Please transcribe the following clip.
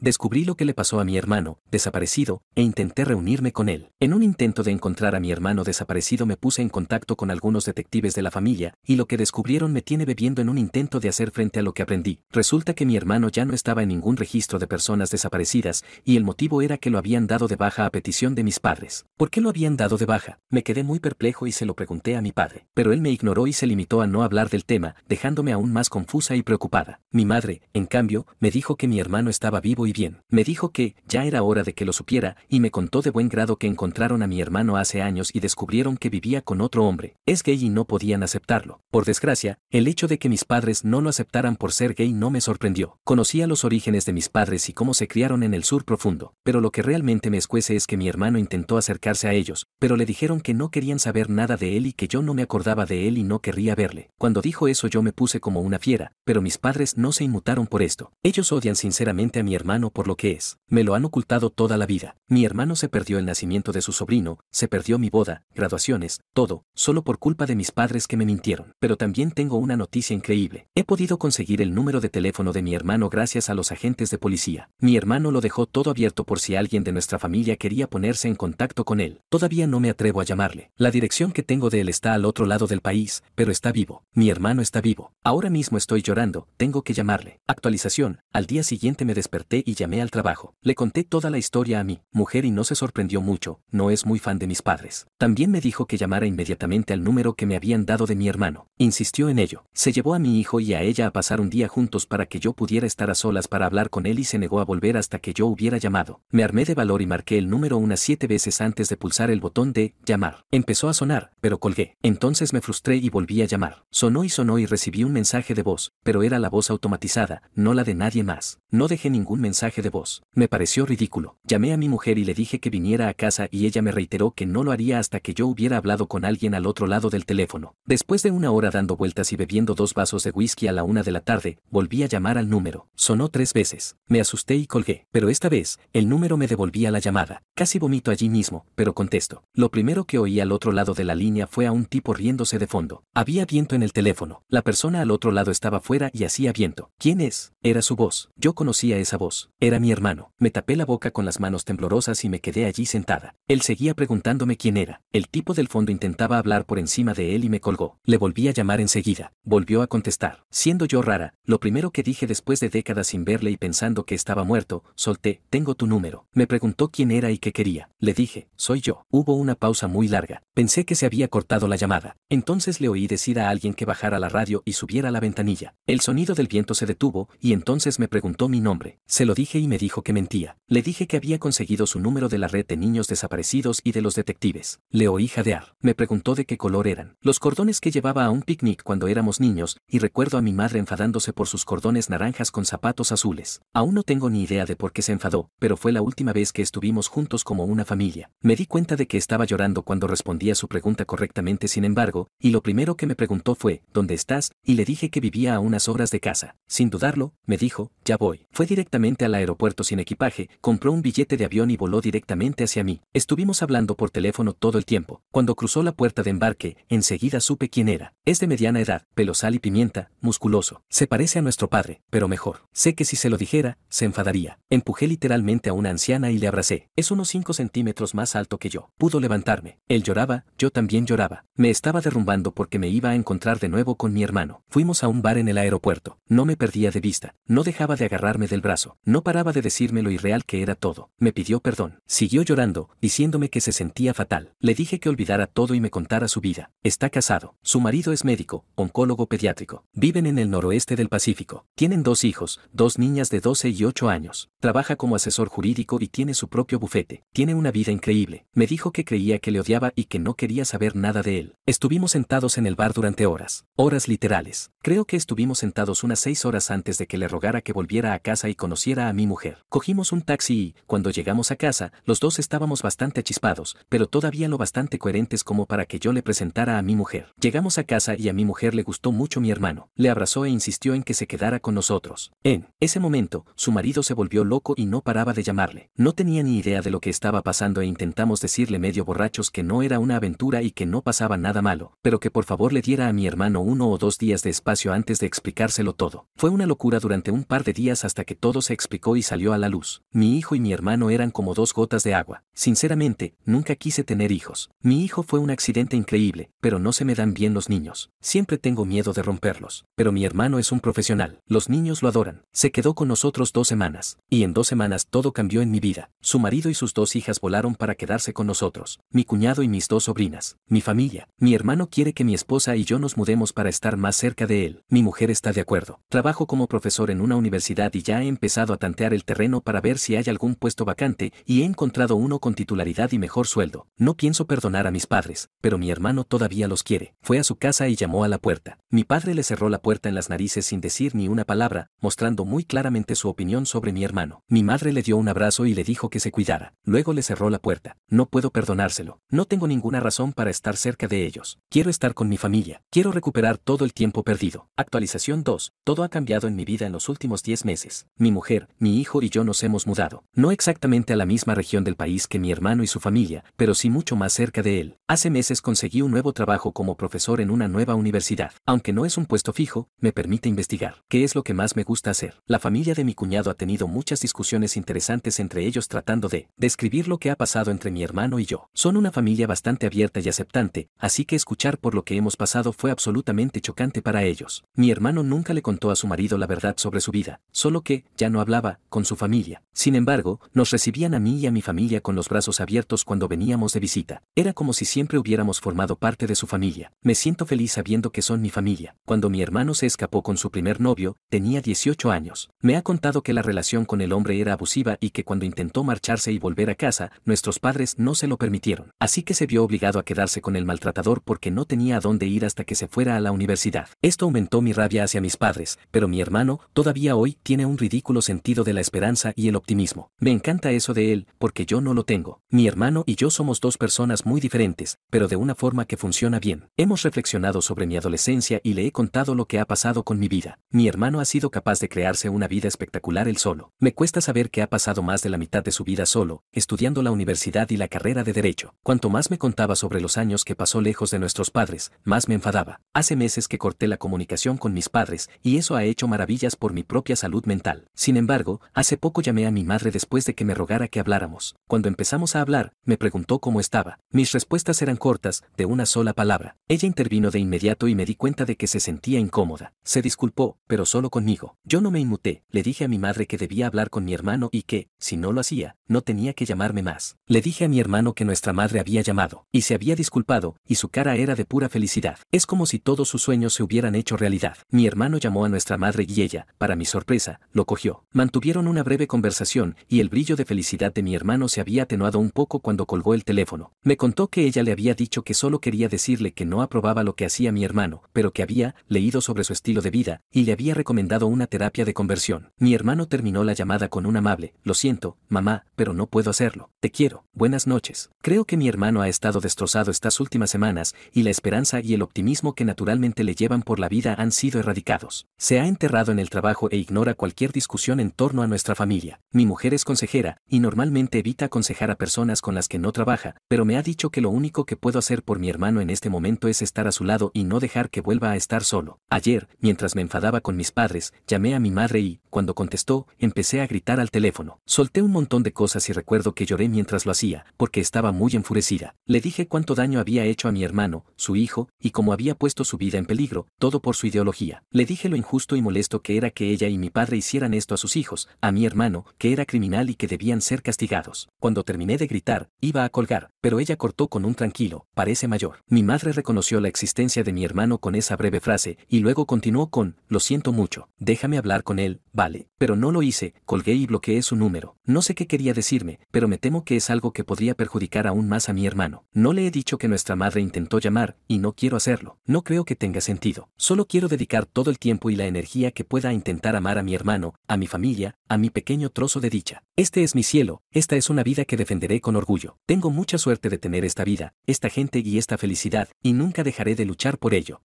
Descubrí lo que le pasó a mi hermano, desaparecido, e intenté reunirme con él. En un intento de encontrar a mi hermano desaparecido me puse en contacto con algunos detectives de la familia, y lo que descubrieron me tiene bebiendo en un intento de hacer frente a lo que aprendí. Resulta que mi hermano ya no estaba en ningún registro de personas desaparecidas, y el motivo era que lo habían dado de baja a petición de mis padres. ¿Por qué lo habían dado de baja? Me quedé muy perplejo y se lo pregunté a mi padre, pero él me ignoró y se limitó a no hablar del tema, dejándome aún más confusa y preocupada. Mi madre, en cambio, me dijo que mi hermano estaba vivo y bien. Me dijo que, ya era hora de que lo supiera, y me contó de buen grado que encontraron a mi hermano hace años y descubrieron que vivía con otro hombre. Es gay y no podían aceptarlo. Por desgracia, el hecho de que mis padres no lo aceptaran por ser gay no me sorprendió. Conocía los orígenes de mis padres y cómo se criaron en el sur profundo, pero lo que realmente me escuece es que mi hermano intentó acercarse a ellos, pero le dijeron que no querían saber nada de él y que yo no me acordaba de él y no querría verle. Cuando dijo eso yo me puse como una fiera, pero mis padres no se inmutaron por esto. Ellos odian sinceramente a mi hermano por lo que es, me lo han ocultado toda la vida. Mi hermano se perdió el nacimiento de su sobrino, se perdió mi boda, graduaciones, todo, solo por culpa de mis padres que me mintieron. Pero también tengo una noticia increíble. He podido conseguir el número de teléfono de mi hermano gracias a los agentes de policía. Mi hermano lo dejó todo abierto por si alguien de nuestra familia quería ponerse en contacto con él. Todavía no me atrevo a llamarle. La dirección que tengo de él está al otro lado del país, pero está vivo. Mi hermano está vivo. Ahora mismo estoy llorando, tengo que llamarle. Actualización, al día siguiente me desperté y llamé al trabajo. Le conté toda la historia a mi mujer y no se sorprendió mucho, no es muy fan de mis padres. También me dijo que llamara inmediatamente al número que me habían dado de mi hermano. Insistió en ello. Se llevó a mi hijo y a ella a pasar un día juntos para que yo pudiera estar a solas para hablar con él y se negó a volver hasta que yo hubiera llamado. Me armé de valor y marqué el número unas siete veces antes de pulsar el botón de llamar. Empezó a sonar, pero colgué. Entonces me frustré y volví a llamar. Sonó y sonó y recibí un mensaje de voz, pero era la voz automatizada, no la de nadie más. No dejé ningún mensaje de voz. Me pareció ridículo. Llamé a mi mujer y le dije que viniera a casa y ella me reiteró que no lo haría hasta que yo hubiera hablado con alguien al otro lado del teléfono. Después de una hora dando vueltas y bebiendo dos vasos de whisky a la una de la tarde, volví a llamar al número. Sonó tres veces. Me asusté y colgué. Pero esta vez, el número me devolvía la llamada. Casi vomito allí mismo, pero contesto. Lo primero que oí al otro lado de la línea fue a un tipo riéndose de fondo. Había viento en el teléfono. La persona al otro lado estaba fuera y hacía viento. ¿Quién es? Era su voz. Yo conocía esa voz. Era mi hermano. Me tapé la boca con las manos temblorosas y me quedé allí sentada. Él seguía preguntándome quién era. El tipo del fondo intentaba hablar por encima de él y me colgó. Le volví a llamar enseguida. Volvió a contestar. Siendo yo rara, lo primero que dije después de décadas sin verle y pensando que estaba muerto, solté, tengo tu número. Me preguntó quién era y qué quería. Le dije, soy yo. Hubo una pausa muy larga. Pensé que se había cortado la llamada. Entonces le oí decir a alguien que bajara la radio y subiera la ventanilla. El sonido del viento se detuvo y entonces me preguntó mi nombre. Se lo dije y me dijo que mentía. Le dije que había conseguido su número de la red de niños desaparecidos y de los detectives. Le oí jadear. Me preguntó de qué color eran. Los cordones que llevaba a un picnic cuando éramos niños, y recuerdo a mi madre enfadándose por sus cordones naranjas con zapatos azules. Aún no tengo ni idea de por qué se enfadó, pero fue la última vez que estuvimos juntos como una familia. Me di cuenta de que estaba llorando cuando respondí a su pregunta correctamente sin embargo, y lo primero que me preguntó fue, ¿dónde estás? Y le dije que vivía a unas horas de casa. Sin dudarlo, me dijo, ya voy. Fue directamente a al aeropuerto sin equipaje, compró un billete de avión y voló directamente hacia mí. Estuvimos hablando por teléfono todo el tiempo. Cuando cruzó la puerta de embarque, enseguida supe quién era. Es de mediana edad, pelosal y pimienta, musculoso. Se parece a nuestro padre, pero mejor. Sé que si se lo dijera, se enfadaría. Empujé literalmente a una anciana y le abracé. Es unos 5 centímetros más alto que yo. Pudo levantarme. Él lloraba, yo también lloraba. Me estaba derrumbando porque me iba a encontrar de nuevo con mi hermano. Fuimos a un bar en el aeropuerto. No me perdía de vista. No dejaba de agarrarme del brazo. No paraba de decirme lo irreal que era todo. Me pidió perdón. Siguió llorando, diciéndome que se sentía fatal. Le dije que olvidara todo y me contara su vida. Está casado. Su marido es médico, oncólogo pediátrico. Viven en el noroeste del Pacífico. Tienen dos hijos, dos niñas de 12 y 8 años. Trabaja como asesor jurídico y tiene su propio bufete. Tiene una vida increíble. Me dijo que creía que le odiaba y que no quería saber nada de él. Estuvimos sentados en el bar durante horas. Horas literales. Creo que estuvimos sentados unas seis horas antes de que le rogara que volviera a casa y conociera a mi mujer. Cogimos un taxi y, cuando llegamos a casa, los dos estábamos bastante achispados, pero todavía lo bastante coherentes como para que yo le presentara a mi mujer. Llegamos a casa y a mi mujer le gustó mucho mi hermano. Le abrazó e insistió en que se quedara con nosotros. En ese momento, su marido se volvió loco y no paraba de llamarle. No tenía ni idea de lo que estaba pasando e intentamos decirle medio borrachos que no era una aventura y que no pasaba nada malo, pero que por favor le diera a mi hermano uno o dos días de espacio antes de explicárselo todo. Fue una locura durante un par de días hasta que todo se explicó y salió a la luz. Mi hijo y mi hermano eran como dos gotas de agua. Sinceramente, nunca quise tener hijos. Mi hijo fue un accidente increíble, pero no se me dan bien los niños. Siempre tengo miedo de romperlos, pero mi hermano es un profesional. Los niños lo adoran. Se quedó con nosotros dos semanas, y en dos semanas todo cambió en mi vida. Su marido y sus dos hijas volaron para quedarse con nosotros, mi cuñado y mis dos sobrinas, mi familia. Mi hermano quiere que mi esposa y yo nos mudemos para estar más cerca de él. Mi mujer está de acuerdo. Trabajo como profesor en una universidad y ya he empezado a tantear el terreno para ver si hay algún puesto vacante y he encontrado uno con titularidad y mejor sueldo. No pienso perdonar a mis padres, pero mi hermano todavía los quiere. Fue a su casa y llamó a la puerta. Mi padre le cerró la puerta en las narices sin decir ni una palabra, mostrando muy claramente su opinión sobre mi hermano. Mi madre le dio un abrazo y le dijo que se cuidara. Luego le cerró la puerta. No puedo perdonárselo. No tengo ninguna razón para estar cerca de ellos. Quiero estar con mi familia. Quiero recuperar todo el tiempo perdido. Actualización 2. Todo ha cambiado en mi vida en los últimos 10 meses. Mi mujer, mi hijo y yo nos hemos mudado. No exactamente a la misma región del país que mi hermano y su familia, pero sí mucho más cerca de él. Hace meses conseguí un nuevo trabajo como profesor en una nueva universidad. Aunque no es un puesto fijo, me permite investigar qué es lo que más me gusta hacer. La familia de mi cuñado ha tenido muchas discusiones interesantes entre ellos tratando de describir lo que ha pasado entre mi hermano y yo. Son una familia bastante abierta y aceptante, así que escuchar por lo que hemos pasado fue absolutamente chocante para ellos. Mi hermano nunca le contó a su marido la verdad sobre su vida, solo que ya no hablaba con su familia. Sin embargo, nos recibían a mí y a mi familia con los brazos abiertos cuando veníamos de visita. Era como si siempre hubiéramos formado parte de su familia. Me siento feliz sabiendo que son mi familia. Cuando mi hermano se escapó con su primer novio, tenía 18 años. Me ha contado que la relación con el hombre era abusiva y que cuando intentó marcharse y volver a casa, nuestros padres no se lo permitieron. Así que se vio obligado a quedarse con el maltratador porque no tenía a dónde ir hasta que se fuera a la universidad. Esto aumentó mi rabia hacia mis padres, pero mi hermano, todavía hoy, tiene un ridículo sentido de la esperanza y el optimismo. Me encanta eso de él, porque yo no lo tengo. Mi hermano y yo somos dos personas muy diferentes, pero de una forma que funciona bien. Hemos reflexionado sobre mi adolescencia y le he contado lo que ha pasado con mi vida. Mi hermano ha sido capaz de crearse una vida espectacular él solo. Me cuesta saber que ha pasado más de la mitad de su vida solo, estudiando la universidad y la carrera de derecho. Cuanto más me contaba sobre los años que pasó lejos de nuestros padres, más me enfadaba. Hace meses que corté la comunicación con mis padres y eso ha hecho maravillas por mi propia salud mental. Sin embargo, hace poco llamé a mi madre después de que me rogara que habláramos. Cuando empezamos a hablar, me preguntó cómo estaba. Mis respuestas eran cortas, de una sola palabra. Ella intervino de inmediato y me di cuenta de que se sentía incómoda. Se disculpó, pero solo conmigo. Yo no me inmuté, le dije a mi madre que debía hablar con mi hermano y que, si no lo hacía, no tenía que llamarme más. Le dije a mi hermano que nuestra madre había llamado, y se había disculpado, y su cara era de pura felicidad. Es como si todos sus sueños se hubieran hecho realidad. Mi hermano llamó a nuestra madre y ella, para mi sorpresa, lo cogió. Mantuvieron una breve conversación, y el brillo de felicidad de mi hermano se había atenuado un poco cuando colgó el teléfono. Me contó que ella le había dicho que solo quería decirle que no aprobaba lo que hacía mi hermano, pero que había leído sobre su estilo de vida y le había recomendado una terapia de conversión. Mi hermano terminó la llamada con un amable, lo siento, mamá, pero no puedo hacerlo. Te quiero, buenas noches. Creo que mi hermano ha estado destrozado estas últimas semanas y la esperanza y el optimismo que naturalmente le llevan por la vida han sido erradicados. Se ha enterrado en el trabajo e ignora cualquier discusión en torno a nuestra familia. Mi mujer es consejera y normalmente evita aconsejar a personas con las que no trabaja, pero me ha dicho que lo único que puedo hacer por mi hermano en este momento es estar a su lado y no dejar que vuelva a estar solo. Ayer, mientras me enfadaba con mis padres, llamé a mi madre y, cuando contestó, empecé a gritar al teléfono. Solté un montón de cosas y recuerdo que lloré mientras lo hacía, porque estaba muy enfurecida. Le dije cuánto daño había hecho a mi hermano, su hijo, y cómo había puesto su vida en peligro, todo por su ideología. Le dije lo injusto y molesto que era que ella y mi padre hicieran esto a sus hijos, a mi hermano, que era criminal y que debían ser castigados. Cuando terminé de gritar, iba a colgar, pero ella cortó con un tranquilo, parece mayor. Mi madre reconoció la existencia de mi hermano con esa breve frase, y luego continuó con, lo siento mucho, déjame hablar con él, vale, pero no lo hice, colgué y bloqueé su número. No sé qué quería decirme, pero me temo que es algo que podría perjudicar aún más a mi hermano. No le he dicho que nuestra madre intentó llamar, y no quiero hacerlo. No creo que tenga sentido. Solo quiero dedicar todo el tiempo y la energía que pueda intentar amar a mi hermano, a mi familia, a mi pequeño trozo de dicha. Este es mi cielo, esta es una vida que defenderé con orgullo. Tengo mucha suerte de tener esta vida, esta gente y esta felicidad, y nunca dejaré de luchar por ello.